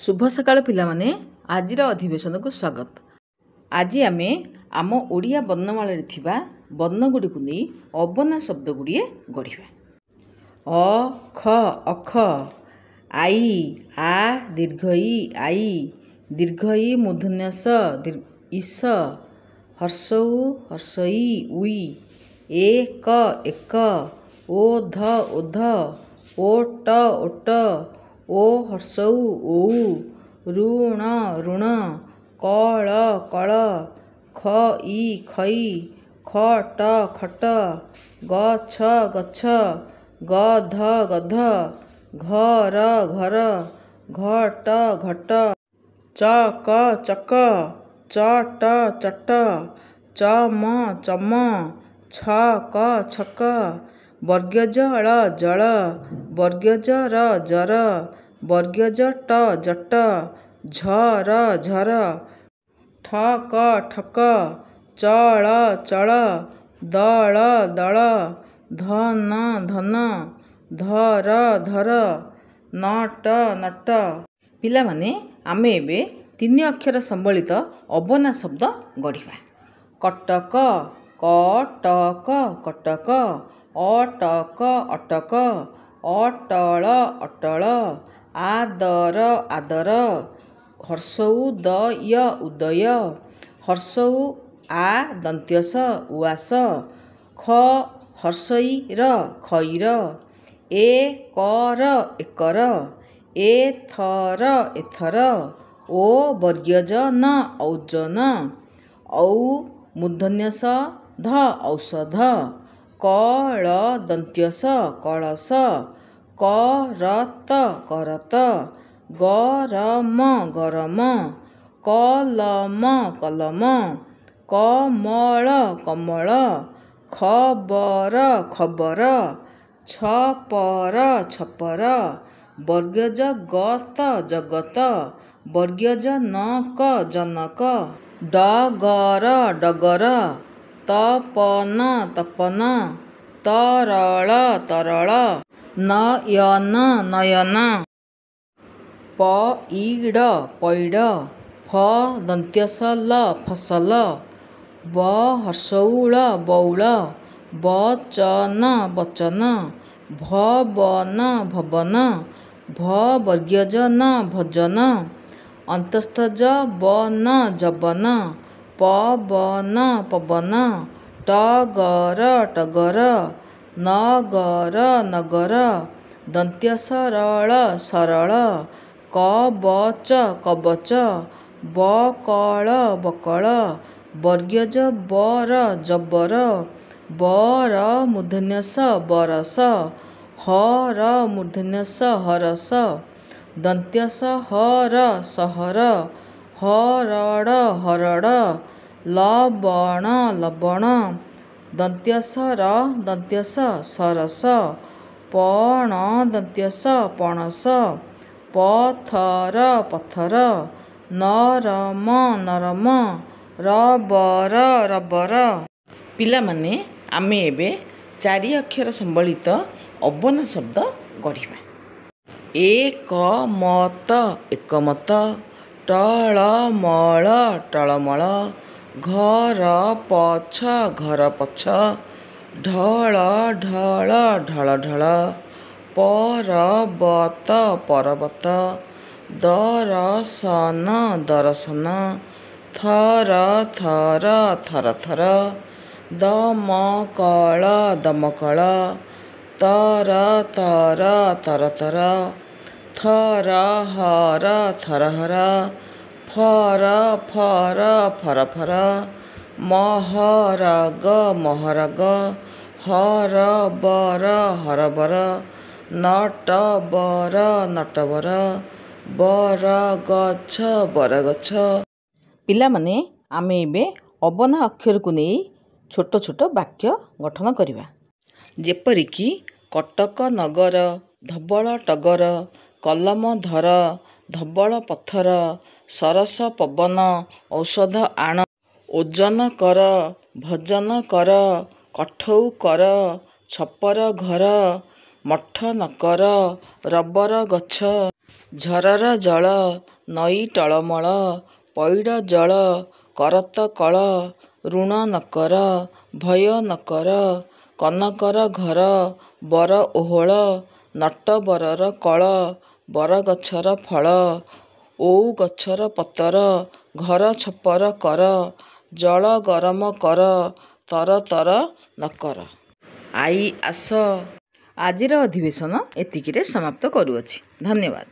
ଶୁଭ ସକାଳ ପିଲାମାନେ ଆଜିର ଅଧିବେଶନକୁ ସ୍ୱାଗତ ଆଜି ଆମେ ଆମ ଓଡ଼ିଆ ବର୍ଣ୍ଣମାଳାରେ ଥିବା ବର୍ଣ୍ଣଗୁଡ଼ିକୁ ନେଇ ଅବନା ଶବ୍ଦ ଗୁଡ଼ିଏ ଗଢ଼ିବା ଅ ଖ ଅଖ ଆଇ ଆ ଦୀର୍ଘ ଇ ଆଇ ଦୀର୍ଘ ଇ ମୂର୍ଦ୍ଧନ୍ୟସ ଇସ ହର୍ଷ ଉ ହର୍ଷ ଇ ଉଇ ଏ କ ଏକ ଓ ଧ ଓ ଓଧ ଓ ଟ ଓଟ ओ हसौ ओ ऋण ऋण कळ कळ ख इ खई खट खट गछ गछ गध गध घर घर घट घट चक चक चट चट चम चम छक छक ବର୍ଗଜଳ ଜଳ ବର୍ଗଜର ଜର ବର୍ଗଜଟ ଜଟ ଝର ଝର ଠକ ଠକ ଚଳ ଚଳ ଦଳ ଦଳ ଧନ ଧନ ଧର ଧର ନଟ ନଟ ପିଲାମାନେ ଆମେ ଏବେ ତିନି ଅକ୍ଷର ସମ୍ବଳିତ ଅବନା ଶବ୍ଦ ଗଢ଼ିବା କଟକ କଟକ କଟକ ଅଟକ ଅଟକ ଅଟଳ ଅଟଳ ଆଦର ଆଦର ହର୍ଷଉଦୟ ଉଦୟ ହର୍ଷଉ ଆ ଦନ୍ତ୍ୟସ ଉଆସ ଖ ହର୍ଷଇର ଖଇର ଏ କର ଏକର ଏଥର ଏଥର ଓ ବର୍ଗ୍ୟଜନ ଔଜନ ଔ ମୂର୍ଦ୍ଧନ୍ୟସ ଧ ଔଷଧ କଳ ଦନ୍ତ୍ୟସ କଳସ କରତ କରତ ଗରମ ଗରମ କଲମ କଲମ କମଳ କମଳ ଖବର ଖବର ଛପର ଛପର ବର୍ଗଜ ଗତ ଜଗତ ବର୍ଗଜ ନକ ଜନକ ଡଗର ଡଗର ତପନ ତପନ ତରଳ ତରଳ ନୟନ ନୟନ ପଇଡ଼ ପଇଡ଼ ଫ ଦନ୍ତ୍ୟସଲ ଫସଲ ବ ହର୍ଷଉଳ ବଉଳ ବଚନ ବଚନ ଭବନ ଭବନ ଭ ବର୍ଗ୍ୟଜନ ଭଜନ ଅନ୍ତସ୍ଥ ଯବନ ଯବନ ପବନ ପବନ ଟଗର ଟଗର ନଗର ନଗର ଦନ୍ତ୍ୟ ସରଳ ସରଳ କବଚ କବଚ ବକଳ ବକଳ ବର୍ଗ୍ୟଜ ବର ଜବର ବର ମୂର୍ଦ୍ଧନ୍ୟସ ବରସ ହର ମୂର୍ଦ୍ଧନ୍ୟସ ହରସ ଦନ୍ତ୍ୟସ ହର ସହର ହରଡ଼ ହରଡ଼ ଲବଣ ଲବଣ ଦନ୍ତ୍ୟସ ର ଦନ୍ତ୍ୟସ ସରସ ପଣ ଦନ୍ତ୍ୟସ ପଣସ ପଥର ପଥର ନରମ ନରମ ରବର ରବର ପିଲାମାନେ ଆମେ ଏବେ ଚାରି ଅକ୍ଷର ସମ୍ବଳିତ ଅବନା ଶବ୍ଦ ଗଢ଼ିବା ଏକ ମତ ଏକମତ ଟଳ ଟଳମଳ ଟଳମଳ ଘର ପଛ ଘର ପଛ ଢଳ ଢଳ ଢଳ ଢଳ ପରବତ ପରବତ ଦରଶନ ଦରଶନ ଥର ଥର ଥର ଥର ଦମକଳ ଦମକଳ ତର ତର ତର ତର ଥର ହର ଥର ହର ଫର ଫର ଫର ଫର ମହରଗ ମହରଗ ହର ବର ହର ବର ନଟ ବର ନଟ ବର ବର ଗଛ ବର ଗଛ ପିଲାମାନେ ଆମେ ଏବେ ଅବନା ଅକ୍ଷରକୁ ନେଇ ଛୋଟ ଛୋଟ ବାକ୍ୟ ଗଠନ କରିବା ଯେପରିକି କଟକ ନଗର ଧବଳ ଟଗର କଲମ ଧର ଧବଳ ପଥର ସରସ ପବନ ଔଷଧ ଆଣ ଓଜନ କର ଭଜନ କର କଠଉ କର ଛପର ଘର ମଠ ନକର ରବର ଗଛ ଝରର ଜଳ ନଈ ଟଳମଳ ପଇଡ଼ ଜଳ କରତ କଳ ଋଣ ନକର ଭୟ ନକର କନକର ଘର ବର ଓହଳ ନଟବରର କଳ ବରଗଛର ଫଳ ଓଉ ଗଛର ପତର ଘର ଛପର କର ଜଳ ଗରମ କର ତର ତର ନ କର ଆଇ ଆସ ଆଜିର ଅଧିବେଶନ ଏତିକିରେ ସମାପ୍ତ କରୁଅଛି ଧନ୍ୟବାଦ